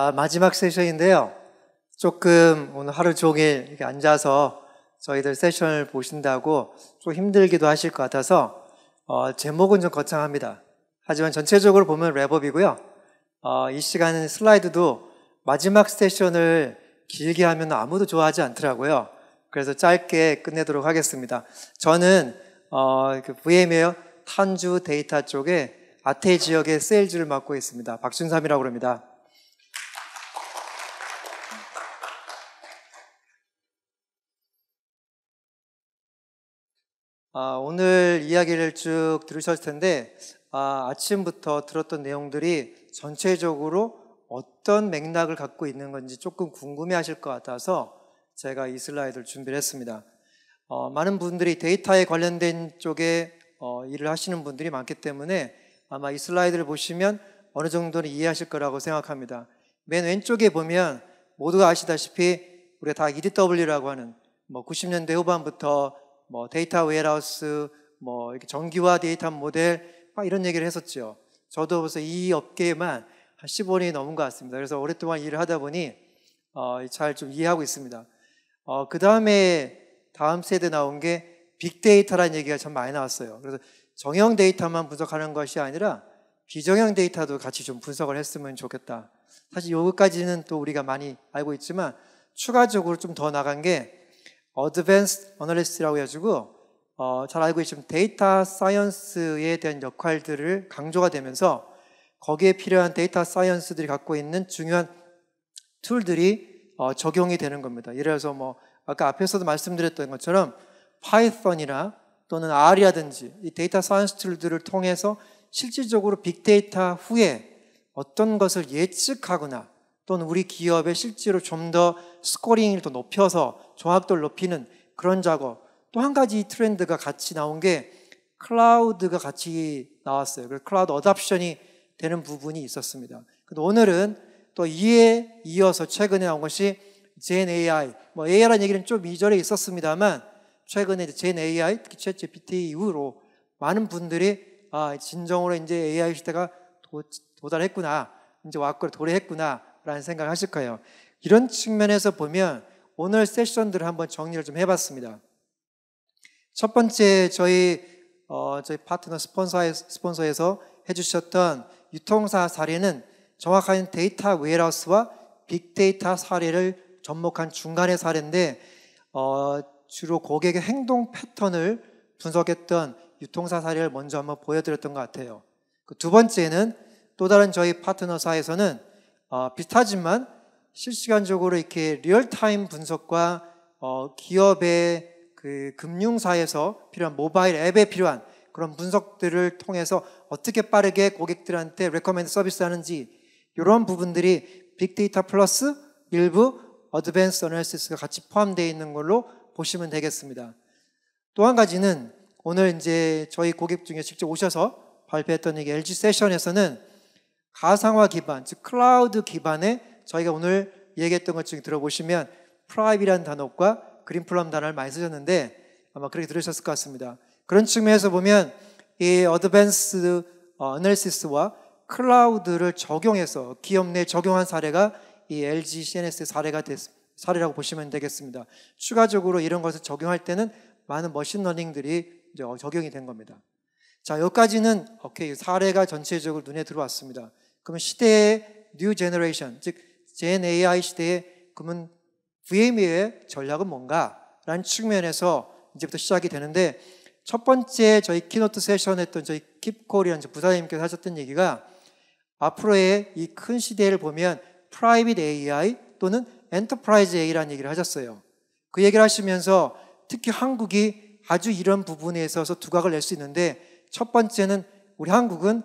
아, 마지막 세션인데요. 조금 오늘 하루 종일 이렇게 앉아서 저희들 세션을 보신다고 좀 힘들기도 하실 것 같아서 어, 제목은 좀 거창합니다. 하지만 전체적으로 보면 랩업이고요. 어, 이 시간은 슬라이드도 마지막 세션을 길게 하면 아무도 좋아하지 않더라고요. 그래서 짧게 끝내도록 하겠습니다. 저는 어, 그 VM웨어 탄주 데이터 쪽에 아태 지역의 세일즈를 맡고 있습니다. 박준삼이라고 합니다. 아, 오늘 이야기를 쭉 들으셨을 텐데 아, 아침부터 들었던 내용들이 전체적으로 어떤 맥락을 갖고 있는 건지 조금 궁금해하실 것 같아서 제가 이 슬라이드를 준비를 했습니다. 어, 많은 분들이 데이터에 관련된 쪽에 어, 일을 하시는 분들이 많기 때문에 아마 이 슬라이드를 보시면 어느 정도는 이해하실 거라고 생각합니다. 맨 왼쪽에 보면 모두가 아시다시피 우리가 다 EDW라고 하는 뭐 90년대 후반부터 뭐 데이터 웨어하우스, 뭐 이렇게 정기화 데이터 모델 막 이런 얘기를 했었죠. 저도 그래서 이 업계에만 한 15년이 넘은 것 같습니다. 그래서 오랫동안 일을 하다 보니 어, 잘좀 이해하고 있습니다. 어, 그 다음에 다음 세대 나온 게 빅데이터라는 얘기가 참 많이 나왔어요. 그래서 정형 데이터만 분석하는 것이 아니라 비정형 데이터도 같이 좀 분석을 했으면 좋겠다. 사실 여기까지는또 우리가 많이 알고 있지만 추가적으로 좀 더 나간 게 어드밴스 어널리스트라고 해가지고 어, 잘 알고 계시면 데이터 사이언스에 대한 역할들을 강조가 되면서 거기에 필요한 데이터 사이언스들이 갖고 있는 중요한 툴들이 어, 적용이 되는 겁니다. 예를 들어서 뭐 아까 앞에서도 말씀드렸던 것처럼 파이썬이나 또는 R이라든지 이 데이터 사이언스 툴들을 통해서 실질적으로 빅데이터 후에 어떤 것을 예측하거나 또는 우리 기업에 실제로 좀더 스코링을 더 높여서 조합도를 높이는 그런 작업. 또 한 가지 트렌드가 같이 나온 게 클라우드가 같이 나왔어요. 그 클라우드 어답션이 되는 부분이 있었습니다. 근데 오늘은 또 이에 이어서 최근에 나온 것이 g AI. 뭐 AI라는 얘기는 좀 이전에 있었습니다만 최근에 g AI, 특히 c GPT 이후로 많은 분들이 아, 진정으로 이제 AI 시대가 도, 도달했구나. 이제 왔고 도래했구나. 라는 생각을 하실 거예요. 이런 측면에서 보면 오늘 세션들을 한번 정리를 좀 해봤습니다. 첫 번째 저희 어, 저희 파트너 스폰서에, 스폰서에서 해주셨던 유통사 사례는 정확한 데이터 웨어하우스와 빅데이터 사례를 접목한 중간의 사례인데 어, 주로 고객의 행동 패턴을 분석했던 유통사 사례를 먼저 한번 보여드렸던 것 같아요. 그두 번째는 또 다른 저희 파트너사에서는 어, 비슷하지만 실시간적으로 이렇게 리얼타임 분석과 어, 기업의 그 금융사에서 필요한 모바일 앱에 필요한 그런 분석들을 통해서 어떻게 빠르게 고객들한테 레코멘드 서비스 하는지 이런 부분들이 빅데이터 플러스 일부 어드밴스 어널시스가 같이 포함되어 있는 걸로 보시면 되겠습니다. 또 한 가지는 오늘 이제 저희 고객 중에 직접 오셔서 발표했던 이게 LG 세션에서는 가상화 기반, 즉 클라우드 기반의 저희가 오늘 얘기했던 것 중에 들어보시면 프라이빗이라는 단어과 그린플럼 단어를 많이 쓰셨는데 아마 그렇게 들으셨을 것 같습니다. 그런 측면에서 보면 이 어드밴스 어널시스와 클라우드를 적용해서 기업 내 적용한 사례가 이 LG CNS 사례가 됐, 사례라고 보시면 되겠습니다. 추가적으로 이런 것을 적용할 때는 많은 머신러닝들이 어, 적용이 된 겁니다. 자, 여기까지는 오케이 사례가 전체적으로 눈에 들어왔습니다. 그러면 시대의 뉴 제너레이션, 즉 Gen AI 시대에 그러면 VM의 전략은 뭔가? 라는 측면에서 이제부터 시작이 되는데 첫 번째 저희 키노트 세션 했던 저희 킵콜이라는 부사님께서 장 하셨던 얘기가 앞으로의 이 큰 시대를 보면 프라이빗 AI 또는 엔터프라이즈 A라는 얘기를 하셨어요. 그 얘기를 하시면서 특히 한국이 아주 이런 부분에 있어서 두각을 낼 수 있는데 첫 번째는 우리 한국은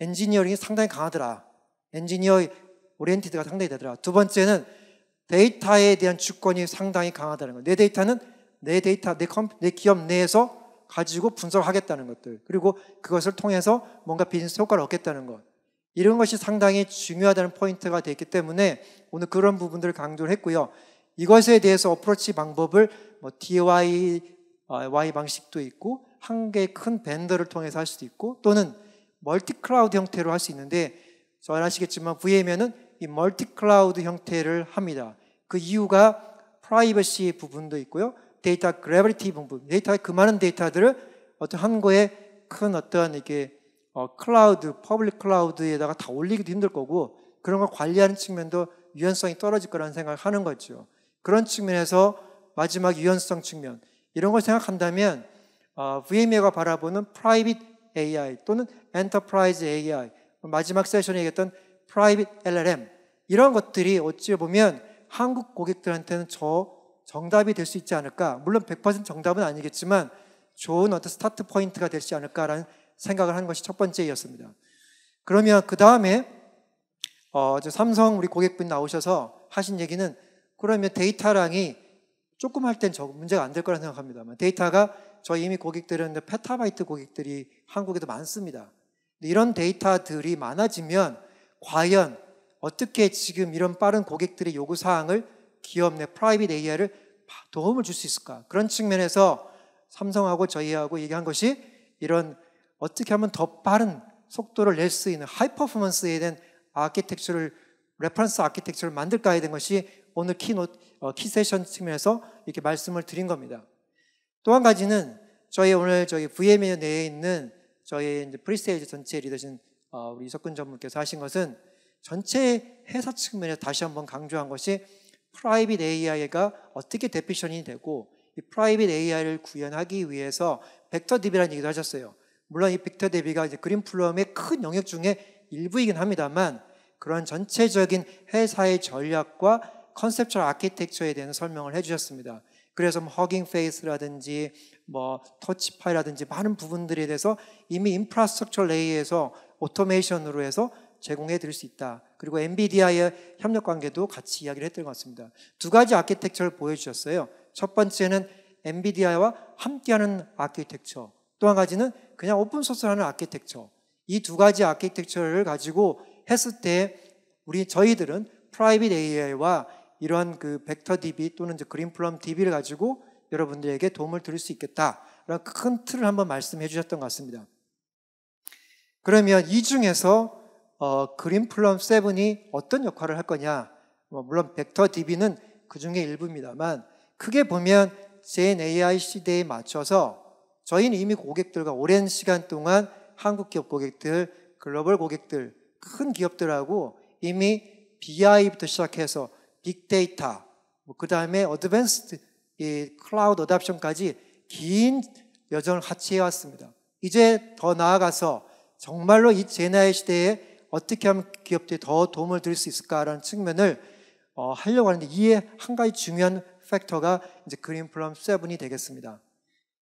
엔지니어링이 상당히 강하더라. 엔지니어의 오리엔티드가 상당히 되더라. 두 번째는 데이터에 대한 주권이 상당히 강하다는 거. 내 데이터는 내 데이터, 내, 컴, 내 기업 내에서 가지고 분석하겠다는 것들. 그리고 그것을 통해서 뭔가 비즈니스 효과를 얻겠다는 것. 이런 것이 상당히 중요하다는 포인트가 됐기 때문에 오늘 그런 부분들을 강조를 했고요. 이것에 대해서 어프로치 방법을 뭐 DIY 어, Y 방식도 있고 한 개의 큰 밴더를 통해서 할 수도 있고 또는 멀티 클라우드 형태로 할 수 있는데 잘 아시겠지만 VM에는 이 멀티 클라우드 형태를 합니다. 그 이유가 프라이버시 부분도 있고요. 데이터 그래비티 부분, 데이터의 그 많은 데이터들을 어떤 한 거에 큰어떤 이게 어, 클라우드, 퍼블릭 클라우드에다가 다 올리기도 힘들 거고 그런 걸 관리하는 측면도 유연성이 떨어질 거라는 생각을 하는 거죠. 그런 측면에서 마지막 유연성 측면 이런 걸 생각한다면 어, v m 웨가 바라보는 프라이빗 AI 또는 엔터프라이즈 AI 마지막 세션에 얘기했던 프라이빗 LLM 이런 것들이 어찌 보면 한국 고객들한테는 저 정답이 될 수 있지 않을까. 물론 100% 정답은 아니겠지만 좋은 어떤 스타트 포인트가 될지 않을까라는 생각을 하는 것이 첫 번째였습니다. 그러면 그 다음에 어, 삼성 우리 고객분 나오셔서 하신 얘기는 그러면 데이터랑이 조금 할 땐 문제가 안 될 거라 생각합니다만 데이터가 저희 이미 고객들은 페타바이트 고객들이 한국에도 많습니다. 이런 데이터들이 많아지면 과연 어떻게 지금 이런 빠른 고객들의 요구 사항을 기업 내 프라이빗 AI를 도움을 줄 수 있을까? 그런 측면에서 삼성하고 저희하고 얘기한 것이 이런 어떻게 하면 더 빠른 속도를 낼 수 있는 하이 퍼포먼스에 대한 아키텍처를 레퍼런스 아키텍처를 만들까에 대한 것이 오늘 키노 어, 키세션 측면에서 이렇게 말씀을 드린 겁니다. 또 한 가지는 저희 오늘 저희 v m 내에 있는 저희 이제 프리세일즈 전체 리더진 어, 우리 석근전문께서 하신 것은 전체 회사 측면에서 다시 한번 강조한 것이 프라이빗 AI가 어떻게 데피션이 되고 이 프라이빗 AI를 구현하기 위해서 벡터 DB라는 얘기도 하셨어요. 물론 이 벡터 DB가 이제 그린 플럼의 큰 영역 중에 일부이긴 합니다만 그런 전체적인 회사의 전략과 컨셉처럴 아키텍처에 대한 설명을 해주셨습니다. 그래서 뭐 허깅 페이스라든지 뭐 터치파이라든지 많은 부분들에 대해서 이미 인프라스트럭처 레이에서 오토메이션으로 해서 제공해 드릴 수 있다. 그리고 엔비디아의 협력 관계도 같이 이야기를 했던 것 같습니다. 두 가지 아키텍처를 보여주셨어요. 첫 번째는 엔비디아와 함께하는 아키텍처. 또 한 가지는 그냥 오픈소스하는 아키텍처. 이 두 가지 아키텍처를 가지고 했을 때 우리 저희들은 프라이빗 AI와 이러한 그 벡터 DB 또는 그린플럼 DB를 가지고 여러분들에게 도움을 드릴 수 있겠다라는 큰 틀을 한번 말씀해 주셨던 것 같습니다. 그러면 이 중에서 어, 그린플럼 7이 어떤 역할을 할 거냐? 뭐 물론 벡터 DB는 그 중에 일부입니다만 크게 보면 j a i 시대에 맞춰서 저희는 이미 고객들과 오랜 시간 동안 한국 기업 고객들, 글로벌 고객들, 큰 기업들하고 이미 BI부터 시작해서 빅데이터, 뭐그 다음에 어드밴스드 클라우드 어답션까지 긴 여정을 같이 해왔습니다. 이제 더 나아가서 정말로 이 제나의 시대에 어떻게 하면 기업들이 더 도움을 드릴 수 있을까라는 측면을 어, 하려고 하는데 이에 한 가지 중요한 팩터가 이제 그린 플럼 세븐이 되겠습니다.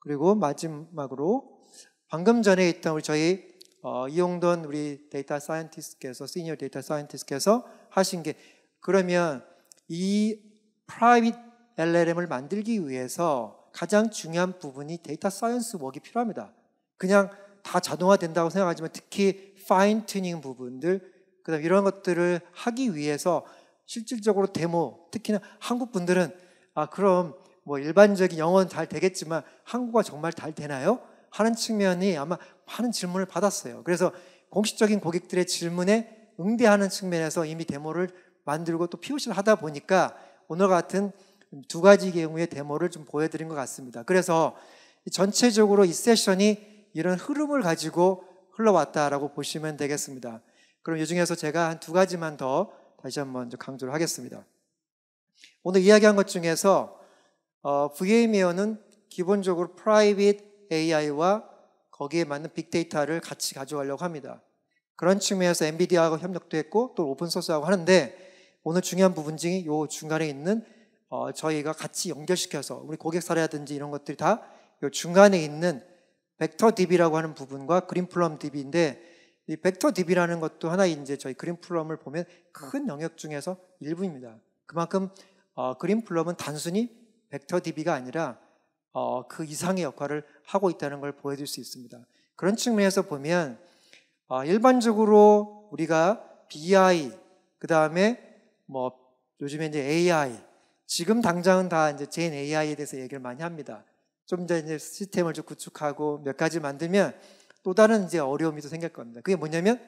그리고 마지막으로 방금 전에 있던 우리 저희 어, 이용돈 우리 데이터 사이언티스트께서 시니어 데이터 사이언티스트께서 하신 게 그러면 이 프라이빗 LLM을 만들기 위해서 가장 중요한 부분이 데이터 사이언스 웍이 필요합니다. 그냥 다 자동화된다고 생각하지만 특히 파인 튜닝 부분들 그다음 이런 것들을 하기 위해서 실질적으로 데모 특히나 한국 분들은 아 그럼 뭐 일반적인 영어는 잘 되겠지만 한국어 정말 잘 되나요? 하는 측면이 아마 많은 질문을 받았어요. 그래서 공식적인 고객들의 질문에 응대하는 측면에서 이미 데모를 만들고 또 POC를 하다 보니까 오늘 같은 두 가지 경우의 데모를 좀 보여드린 것 같습니다. 그래서 전체적으로 이 세션이 이런 흐름을 가지고 흘러왔다라고 보시면 되겠습니다. 그럼 이 중에서 제가 한 두 가지만 더 다시 한번 강조를 하겠습니다. 오늘 이야기한 것 중에서 어, VM웨어는 기본적으로 프라이빗 AI와 거기에 맞는 빅데이터를 같이 가져가려고 합니다. 그런 측면에서 엔비디아하고 협력도 했고 또 오픈소스하고 하는데 오늘 중요한 부분 중에 이 중간에 있는 어, 저희가 같이 연결시켜서 우리 고객 사례라든지 이런 것들이 다 이 중간에 있는 벡터 DB라고 하는 부분과 그린플럼 DB인데 이 벡터 DB라는 것도 하나 이제 저희 그린플럼을 보면 큰 영역 중에서 일부입니다. 그만큼 어, 그린플럼은 단순히 벡터 DB가 아니라 어, 그 이상의 역할을 하고 있다는 걸 보여줄 수 있습니다. 그런 측면에서 보면 어, 일반적으로 우리가 BI 그 다음에 뭐 요즘에 이제 AI 지금 당장은 다 이제 Gen AI에 대해서 얘기를 많이 합니다. 좀더 이제 시스템을 좀 구축하고 몇 가지 만들면 또 다른 이제 어려움이 또 생길 겁니다. 그게 뭐냐면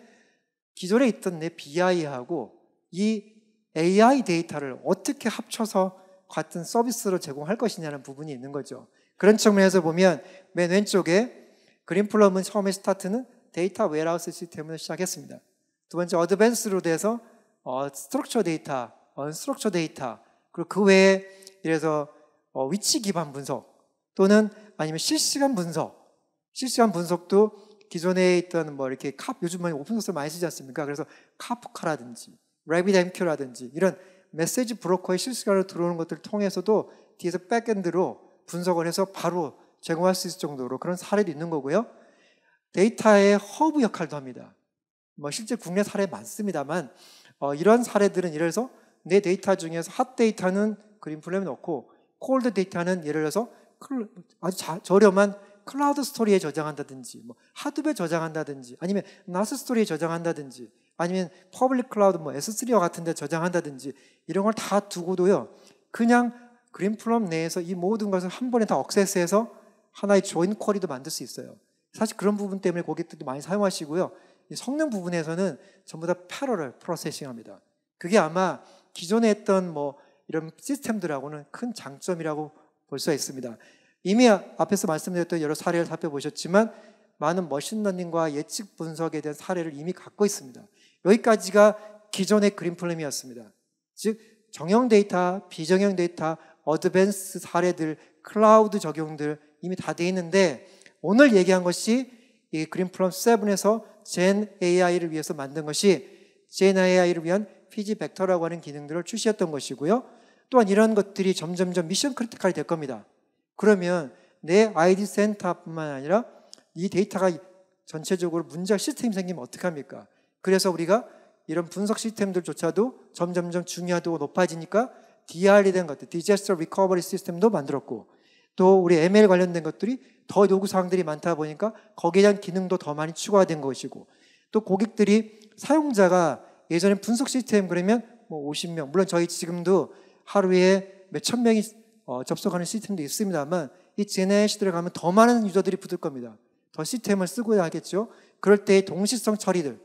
기존에 있던 내 BI하고 이 AI 데이터를 어떻게 합쳐서 같은 서비스로 제공할 것이냐는 부분이 있는 거죠. 그런 측면에서 보면 맨 왼쪽에 그린플럼은 처음에 스타트는 데이터 웨어하우스 시스템으로 시작했습니다. 두 번째 어드밴스로 돼서 어, 스트럭처 데이터, 언스트럭처 데이터 그리고 그 외에 이래서 어, 위치 기반 분석 또는 아니면 실시간 분석. 실시간 분석도 기존에 있던 뭐 이렇게 카프 요즘은 뭐 오픈소스 많이 쓰지 않습니까? 그래서 카프카라든지 레비빗 m q 라든지 이런 메시지 브로커의 실시간으로 들어오는 것들을 통해서도 뒤에서 백엔드로 분석을 해서 바로 제공할 수 있을 정도로 그런 사례도 있는 거고요. 데이터의 허브 역할도 합니다. 뭐 실제 국내 사례 많습니다만 어, 이런 사례들은 예를 들어서내 데이터 중에서 핫 데이터는 그린플레임 넣고 콜드 데이터는 예를 들어서 아주 자, 저렴한 클라우드 스토리에 저장한다든지, 뭐 하둡에 저장한다든지, 아니면 나스 스토리에 저장한다든지, 아니면 퍼블릭 클라우드 뭐 S3와 같은데 저장한다든지 이런 걸 다 두고도요. 그냥 그린플럼 내에서 이 모든 것을 한 번에 다 억세스해서 하나의 조인 쿼리도 만들 수 있어요. 사실 그런 부분 때문에 고객들도 많이 사용하시고요. 이 성능 부분에서는 전부 다 패러럴 프로세싱합니다. 그게 아마 기존에 했던 뭐 이런 시스템들하고는 큰 장점이라고 볼 수가 있습니다. 이미 앞에서 말씀드렸던 여러 사례를 살펴보셨지만 많은 머신러닝과 예측 분석에 대한 사례를 이미 갖고 있습니다. 여기까지가 기존의 그린플럼이었습니다. 즉 정형 데이터, 비정형 데이터, 어드밴스 사례들, 클라우드 적용들 이미 다 돼 있는데 오늘 얘기한 것이 이 그린플럼 7에서 젠 AI를 위해서 만든 것이 젠 AI를 위한 피지 벡터라고 하는 기능들을 출시했던 것이고요. 또한 이런 것들이 점점점 미션 크리티컬이 될 겁니다. 그러면 내아이 센터뿐만 아니라 이 데이터가 전체적으로 문제 시스템이 생기면 어떡합니까? 그래서 우리가 이런 분석 시스템들조차도 점점점 중요하도 높아지니까 DR이 된 것들, 디제스터 리커버리 시스템도 만들었고 또 우리 ML 관련된 것들이 더 요구 사항들이 많다 보니까 거기에 대한 기능도 더 많이 추가된 것이고 또 고객들이 사용자가 예전에 분석 시스템 그러면 뭐 50명 물론 저희 지금도 하루에 몇천 명이 어, 접속하는 시스템도 있습니다만 이 제네 시대를 가면 더 많은 유저들이 붙을 겁니다. 더 시스템을 쓰고야 하겠죠. 그럴 때의 동시성 처리들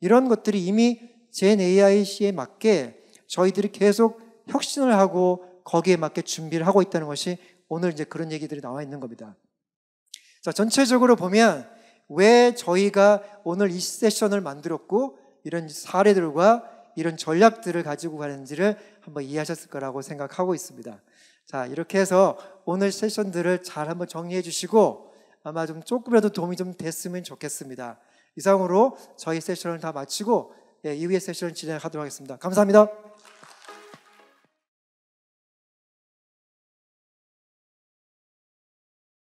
이런 것들이 이미 제젠 AI 시에 맞게 저희들이 계속 혁신을 하고 거기에 맞게 준비를 하고 있다는 것이 오늘 이제 그런 얘기들이 나와 있는 겁니다. 자, 전체적으로 보면 왜 저희가 오늘 이 세션을 만들었고 이런 사례들과 이런 전략들을 가지고 가는지를 한번 이해하셨을 거라고 생각하고 있습니다. 자, 이렇게 해서 오늘 세션들을 잘 한번 정리해 주시고 아마 좀 조금이라도 도움이 좀 됐으면 좋겠습니다. 이상으로 저희 세션을 다 마치고 예, 이후의 세션을 진행하도록 하겠습니다. 감사합니다.